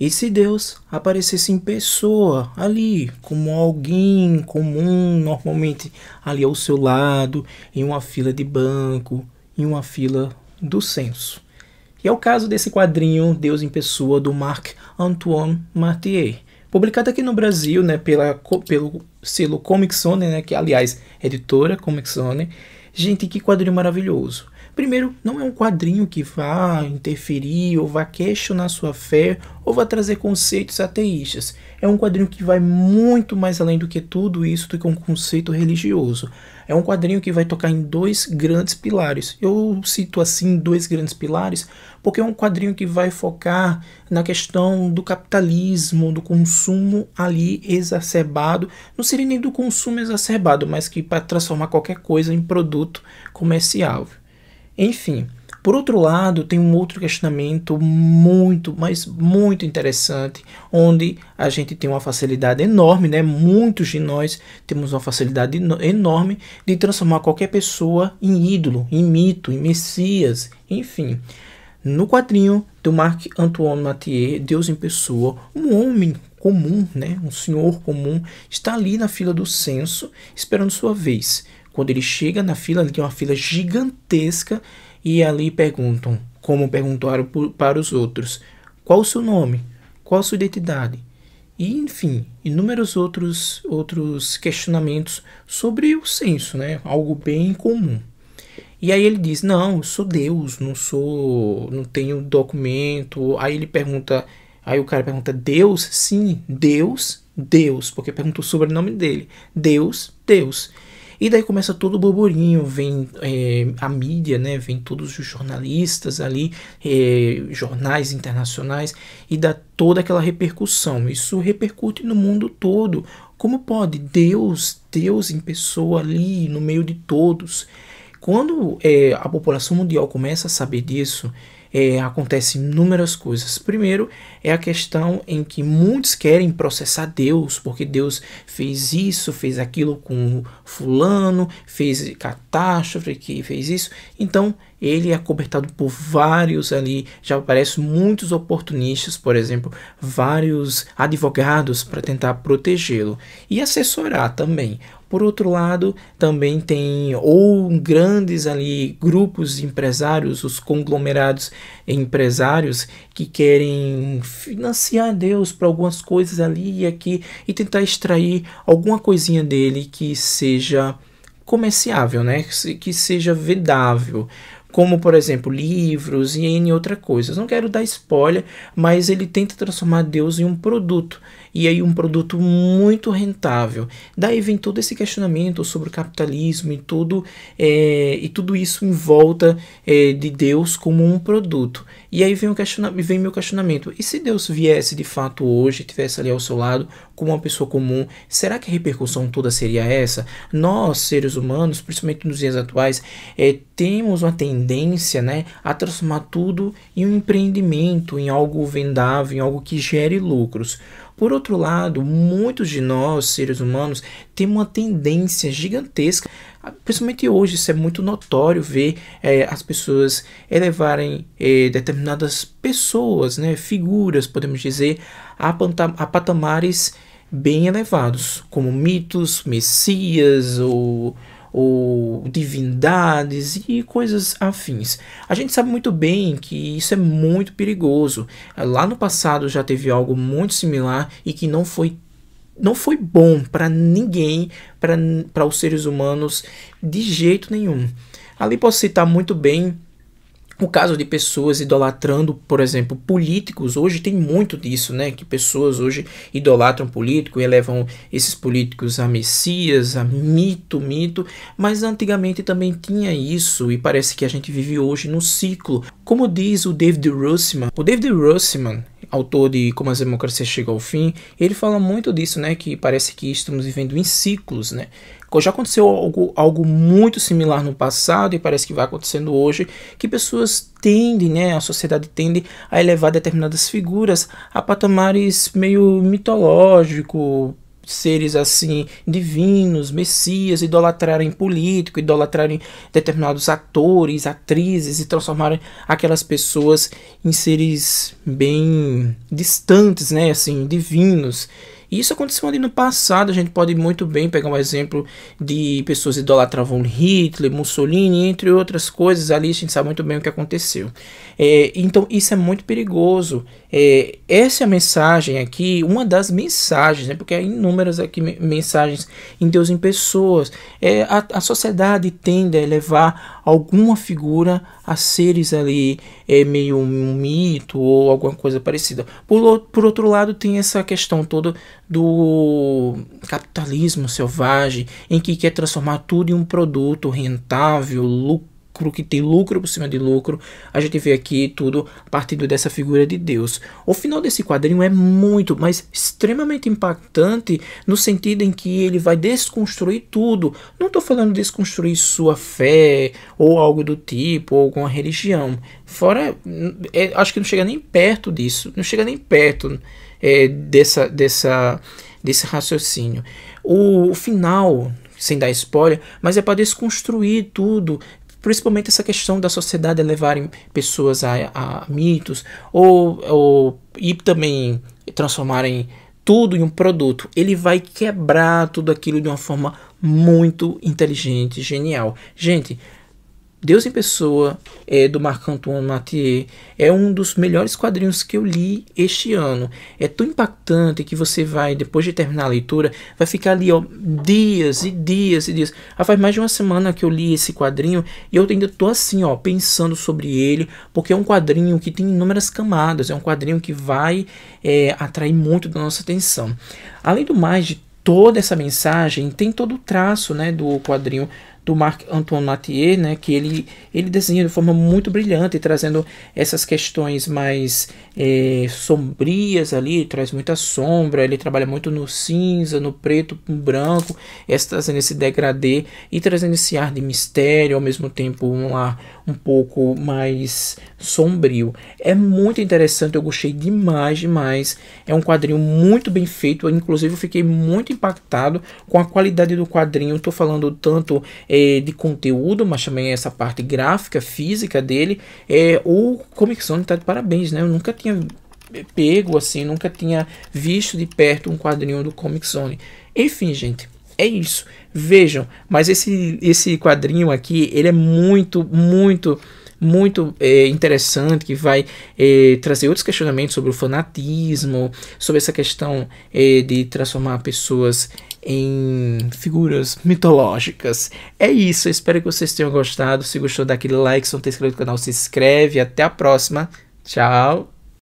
E se Deus aparecesse em pessoa ali, como alguém comum, normalmente ali ao seu lado, em uma fila de banco, em uma fila do censo? E é o caso desse quadrinho Deus em Pessoa do Marc Antoine Mathieu, publicado aqui no Brasil, né, pela, pelo selo Comic Zone, né, que aliás, editora Comic Zone. Gente, que quadrinho maravilhoso. Primeiro, não é um quadrinho que vá interferir ou vá questionar sua fé ou vá trazer conceitos ateístas. É um quadrinho que vai muito mais além do que tudo isso, do que um conceito religioso. É um quadrinho que vai tocar em dois grandes pilares. Eu cito assim dois grandes pilares porque é um quadrinho que vai focar na questão do capitalismo, do consumo ali exacerbado. Não seria nem do consumo exacerbado, mas que para transformar qualquer coisa em produto comercial. Enfim, por outro lado, tem um outro questionamento muito, mas muito interessante, onde a gente tem uma facilidade enorme, né? Muitos de nós temos uma facilidade enorme de transformar qualquer pessoa em ídolo, em mito, em messias, enfim. No quadrinho do Marc Antoine Mathieu, Deus em pessoa, um homem comum, né, um senhor comum, está ali na fila do censo, esperando sua vez. Quando ele chega na fila, ele tem uma fila gigantesca e ali perguntam, como perguntaram para os outros, qual o seu nome, qual a sua identidade, e enfim, inúmeros outros, outros questionamentos sobre o senso, né? Algo bem comum. E aí ele diz: "Não, sou Deus, não sou, não tenho documento". Aí ele pergunta, aí o cara pergunta: "Deus?". Sim, Deus, Deus, porque sobre o sobrenome dele. Deus, Deus. E daí começa todo o burburinho, vem é, a mídia, né? Vem todos os jornalistas ali, é, jornais internacionais, e dá toda aquela repercussão. Isso repercute no mundo todo. Como pode Deus, Deus em pessoa ali, no meio de todos? Quando é, a população mundial começa a saber disso, é, acontecem inúmeras coisas. Primeiro é a questão em que muitos querem processar Deus, porque Deus fez isso, fez aquilo com fulano, fez catástrofe, que fez isso. Então ele é cobertado por vários ali, já aparecem muitos oportunistas, por exemplo, vários advogados para tentar protegê-lo e assessorar também. Por outro lado, também tem ou grandes ali grupos de empresários, os conglomerados empresários que querem financiar Deus para algumas coisas ali e aqui e tentar extrair alguma coisinha dele que seja comerciável, né? Que seja vendável como por exemplo livros e em outra coisa. Não quero dar spoiler, mas ele tenta transformar Deus em um produto, e aí um produto muito rentável. Daí vem todo esse questionamento sobre o capitalismo e tudo, é, e tudo isso em volta é, de Deus como um produto. E aí vem, o questiona vem meu questionamento: e se Deus viesse de fato hoje, estivesse ali ao seu lado, como uma pessoa comum, será que a repercussão toda seria essa? Nós, seres humanos, principalmente nos dias atuais, é, temos uma tendência né, a transformar tudo em um empreendimento, em algo vendável, em algo que gere lucros. Por outro lado, muitos de nós, seres humanos, temos uma tendência gigantesca, principalmente hoje, isso é muito notório ver é, as pessoas elevarem é, determinadas pessoas, né, figuras, podemos dizer, a, a patamares bem elevados, como mitos, messias ou ou divindades e coisas afins. A gente sabe muito bem que isso é muito perigoso. Lá no passado já teve algo muito similar e que não foi não foi bom para ninguém, para os seres humanos de jeito nenhum. Ali posso citar muito bem o caso de pessoas idolatrando, por exemplo, políticos, hoje tem muito disso, né? Que pessoas hoje idolatram político, elevam esses políticos a messias, a mito, mito, mas antigamente também tinha isso e parece que a gente vive hoje no ciclo. Como diz o David Russman, o David Russman, autor de Como a Democracia Chega ao Fim, ele fala muito disso, né? Que parece que estamos vivendo em ciclos, né? Já aconteceu algo, algo muito similar no passado e parece que vai acontecendo hoje, que pessoas tendem, né, a sociedade tende a elevar determinadas figuras a patamares meio mitológico, seres assim divinos, messias, idolatrarem político, idolatrarem determinados atores, atrizes e transformarem aquelas pessoas em seres bem distantes, né, assim, divinos e isso aconteceu ali no passado, a gente pode muito bem pegar um exemplo de pessoas idolatravam Hitler, Mussolini, entre outras coisas, ali a gente sabe muito bem o que aconteceu. É, então isso é muito perigoso. É, essa é a mensagem aqui, uma das mensagens, né, porque há inúmeras aqui mensagens em Deus em pessoas. É, a, a sociedade tende a elevar alguma figura a seres ali é, meio um mito ou alguma coisa parecida. Por, por outro lado, tem essa questão toda do capitalismo selvagem, em que quer transformar tudo em um produto rentável, lucrativo lucro, que tem lucro por cima de lucro. A gente vê aqui tudo partindo dessa figura de Deus. O final desse quadrinho é muito, mas extremamente impactante no sentido em que ele vai desconstruir tudo. Não estou falando desconstruir sua fé ou algo do tipo, ou alguma religião. Fora, é, acho que não chega nem perto disso, não chega nem perto é, dessa, dessa, desse raciocínio. o, o final sem dar spoiler, mas é para desconstruir tudo, principalmente essa questão da sociedade levarem pessoas a, a mitos ou, ou e também transformarem tudo em um produto. Ele vai quebrar tudo aquilo de uma forma muito inteligente, genial. Gente, Deus em Pessoa, é, do Marc-Antoine Mathieu, é um dos melhores quadrinhos que eu li este ano. É tão impactante que você vai, depois de terminar a leitura, vai ficar ali ó, dias e dias e dias. Já ah, faz mais de uma semana que eu li esse quadrinho e eu ainda tô assim, ó, pensando sobre ele, porque é um quadrinho que tem inúmeras camadas, é um quadrinho que vai é, atrair muito da nossa atenção. Além do mais, de toda essa mensagem, tem todo o traço né, do quadrinho do Marc-Antoine Mathieu, né, que ele, ele desenha de forma muito brilhante, trazendo essas questões mais é, sombrias ali, traz muita sombra, ele trabalha muito no cinza, no preto, no branco, trazendo esse degradê e trazendo esse ar de mistério, ao mesmo tempo um ar um pouco mais sombrio. É muito interessante, eu gostei demais, demais. É um quadrinho muito bem feito, eu, inclusive eu fiquei muito impactado com a qualidade do quadrinho. Estou falando tanto é, de conteúdo, mas também essa parte gráfica, física dele. É, o Comic Zone está de parabéns, né? Eu nunca tinha pego assim, nunca tinha visto de perto um quadrinho do Comic Zone. Enfim, gente, é isso. Vejam, mas esse esse quadrinho aqui, ele é muito, muito muito é, interessante que vai é, trazer outros questionamentos sobre o fanatismo, sobre essa questão é, de transformar pessoas em figuras mitológicas. É isso, espero que vocês tenham gostado. Se gostou, dá aquele like, se não está inscrito no canal, se inscreve. Até a próxima. Tchau.